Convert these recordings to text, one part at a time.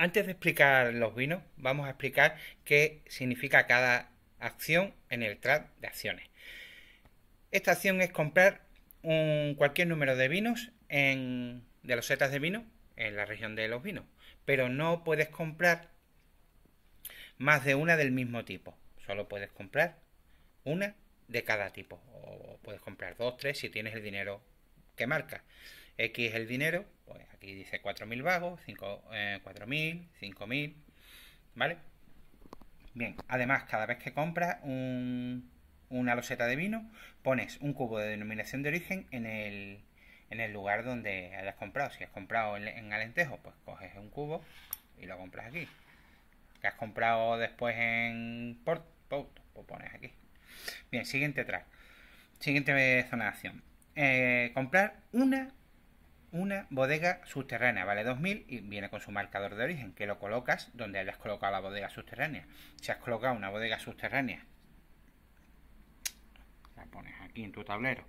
Antes de explicar los vinos, vamos a explicar qué significa cada acción en el track de acciones. Esta acción es comprar un, cualquier número de vinos en, de los setas de vino en la región de los vinos, pero no puedes comprar más de una del mismo tipo. Solo puedes comprar una de cada tipo. O puedes comprar dos, tres si tienes el dinero que marca. X es el dinero, pues aquí dice 4.000 vagos, 4.000, 5.000, ¿vale? Bien, además, cada vez que compras una loseta de vino, pones un cubo de denominación de origen en el, lugar donde hayas comprado. Si has comprado en, Alentejo, pues coges un cubo y lo compras aquí. Que has comprado después en Porto, Port, pues pones aquí. Bien, siguiente track. Siguiente zona de acción. Eh, comprar una una bodega subterránea, vale 2.000 y viene con su marcador de origen, que lo colocas donde hayas colocado la bodega subterránea. Si has colocado una bodega subterránea, la pones aquí en tu tablero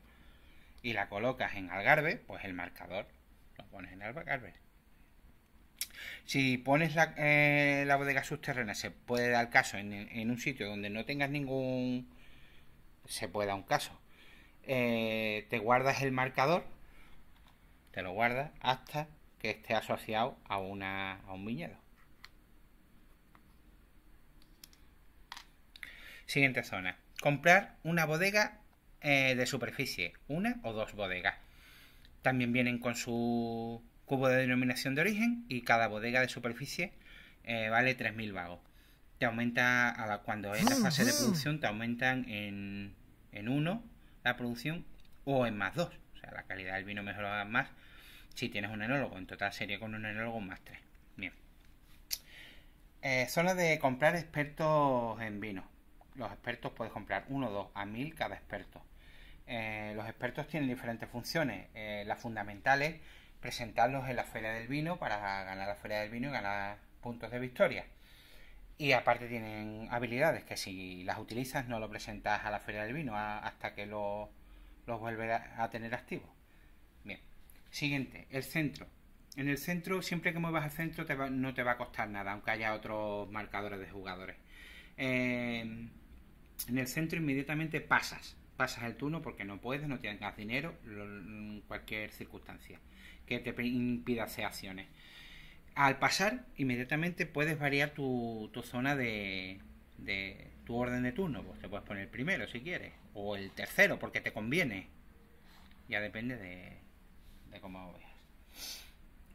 y la colocas en Algarve, pues el marcador lo pones en Algarve. Si pones la, eh, bodega subterránea, se puede dar caso en, un sitio donde no tengas ningún... se puede dar un caso. Eh, te guardas el marcador te lo guardas hasta que esté asociado a, una, un viñedo. Siguiente zona. Comprar una bodega eh, de superficie, una o dos bodegas. También vienen con su cubo de denominación de origen y cada bodega de superficie eh, vale 3.000 vagos. Te aumenta, cuando es la ah, fase de ah. producción, te aumentan en, en uno la producción o en más dos la calidad del vino mejora más si tienes un enólogo. En total sería con un enólogo un más 3. Bien. Eh, zona de comprar expertos en vino. Los expertos puedes comprar 1 dos a 1000 cada experto. Eh, los expertos tienen diferentes funciones. Eh, la fundamental es presentarlos en la Feria del Vino para ganar la Feria del Vino y ganar puntos de victoria. Y aparte tienen habilidades que si las utilizas no lo presentas a la Feria del Vino hasta que lo los volverá a tener activos. Bien. Siguiente, el centro. En el centro, siempre que muevas al centro, no te va a costar nada, aunque haya otros marcadores de jugadores. Eh, en el centro inmediatamente pasas. Pasas el turno porque no puedes, no tengas dinero, cualquier circunstancia que te impida hacer acciones. Al pasar, inmediatamente puedes variar tu, zona de, tu orden de turno, pues te puedes poner el primero si quieres, o el tercero porque te conviene. Ya depende de, cómo veas.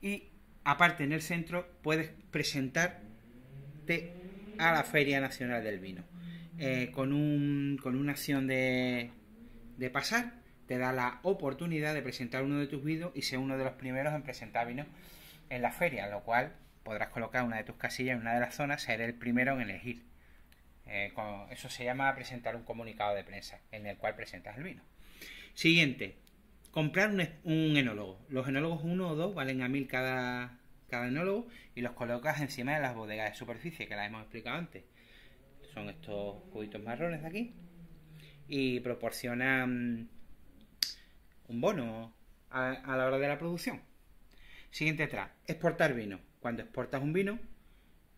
Y aparte en el centro puedes presentarte a la Feria Nacional del Vino. Eh, con, una acción de, de pasar, te da la oportunidad de presentar uno de tus vinos y ser uno de los primeros en presentar vino en la feria, lo cual podrás colocar una de tus casillas en una de las zonas, ser el primero en elegir. Eh, eso se llama presentar un comunicado de prensa en el cual presentas el vino. Siguiente, comprar un, enólogo. Los enólogos uno o dos valen a mil cada, cada enólogo y los colocas encima de las bodegas de superficie que las hemos explicado antes. Son estos cubitos marrones de aquí y proporcionan mm, un bono a, la hora de la producción. Siguiente atrás, exportar vino. Cuando exportas un vino,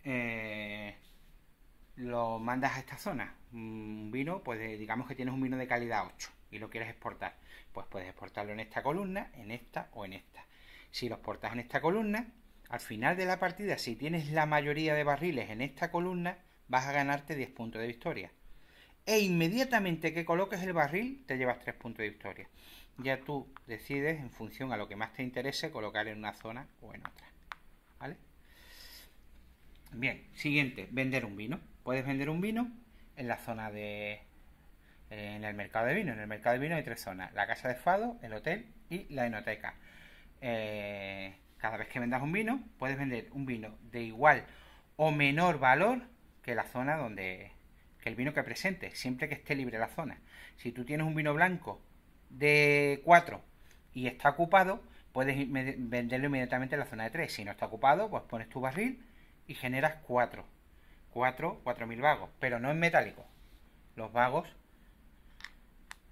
eh, lo mandas a esta zona. Un vino, pues digamos que tienes un vino de calidad 8 y lo quieres exportar. Pues puedes exportarlo en esta columna, en esta o en esta. Si lo exportas en esta columna, al final de la partida, si tienes la mayoría de barriles en esta columna, vas a ganarte 10 puntos de victoria. E inmediatamente que coloques el barril, te llevas 3 puntos de victoria. Ya tú decides en función a lo que más te interese colocar en una zona o en otra. Bien, siguiente, vender un vino. Puedes vender un vino en la zona de... en el mercado de vino. En el mercado de vino hay tres zonas, la casa de fado, el hotel y la enoteca. Eh, cada vez que vendas un vino, puedes vender un vino de igual o menor valor que la zona donde... que el vino que presentes, siempre que esté libre la zona. Si tú tienes un vino blanco de 4 y está ocupado, puedes venderlo inmediatamente en la zona de 3. Si no está ocupado, pues pones tu barril y generas 4. 4, 4000 vagos, pero no en metálico. Los vagos,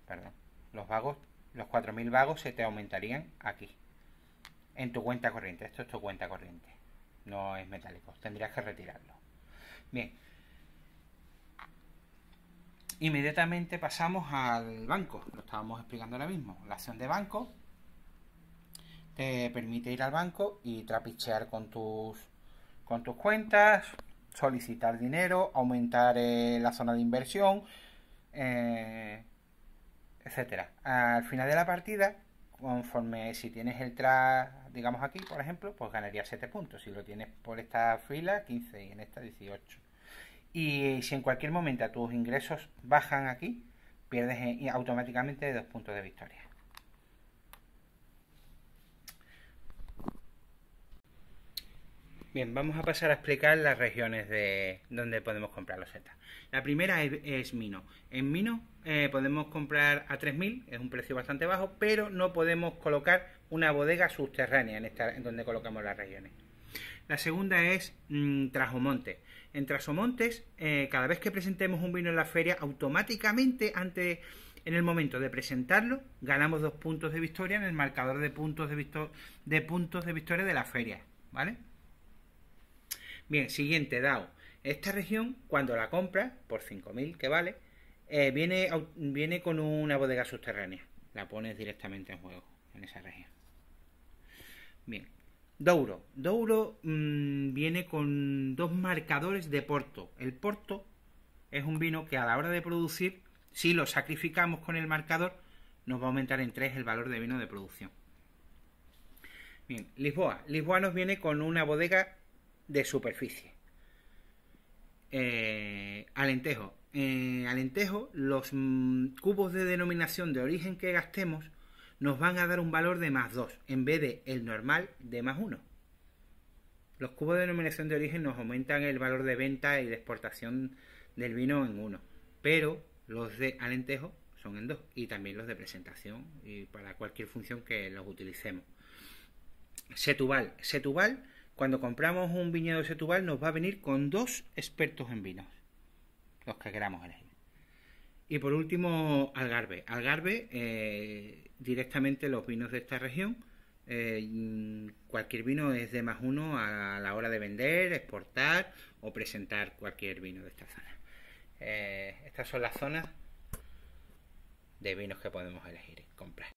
perdón, los vagos, los 4000 vagos se te aumentarían aquí, en tu cuenta corriente. Esto es tu cuenta corriente, no es metálico. Tendrías que retirarlo. Bien. Inmediatamente pasamos al banco, lo estábamos explicando ahora mismo. La acción de banco te permite ir al banco y trapichear con tus con tus cuentas, solicitar dinero, aumentar eh, la zona de inversión, etc. Eh, etcétera. Al final de la partida, conforme si tienes el tras, digamos aquí, por ejemplo, pues ganaría 7 puntos. Si lo tienes por esta fila, 15 y en esta 18. Y si en cualquier momento tus ingresos bajan aquí, pierdes automáticamente 2 puntos de victoria. Bien, vamos a pasar a explicar las regiones de donde podemos comprar los setas. La primera es, Mino. En Mino eh, podemos comprar a 3.000, es un precio bastante bajo, pero no podemos colocar una bodega subterránea en, esta, en donde colocamos las regiones. La segunda es mmm, En Trasomontes, eh, cada vez que presentemos un vino en la feria, automáticamente En el momento de presentarlo, ganamos dos puntos de victoria en el marcador de puntos de, de puntos de victoria de la feria, ¿vale? Bien, siguiente DAO. Esta región, cuando la compras, por 5.000 que vale, eh, viene, viene con una bodega subterránea. La pones directamente en juego, en esa región. Bien. Douro. Douro mm, viene con dos marcadores de Porto. El Porto es un vino que a la hora de producir, si lo sacrificamos con el marcador, nos va a aumentar en 3 el valor de vino de producción. Bien, Lisboa. Lisboa nos viene con una bodega de superficie. Eh, alentejo. alentejo, los mm, cubos de denominación de origen que gastemos nos van a dar un valor de más 2 en vez de el normal de más 1. Los cubos de denominación de origen nos aumentan el valor de venta y de exportación del vino en 1, pero los de alentejo son en 2 y también los de presentación y para cualquier función que los utilicemos. Setubal. Setubal cuando compramos un viñedo de Setúbal nos va a venir con dos expertos en vinos, los que queramos elegir. Y por último, Algarve. Algarve, eh, directamente los vinos de esta región. Eh, cualquier vino es de más uno a la hora de vender, exportar o presentar cualquier vino de esta zona. Eh, estas son las zonas de vinos que podemos elegir comprar.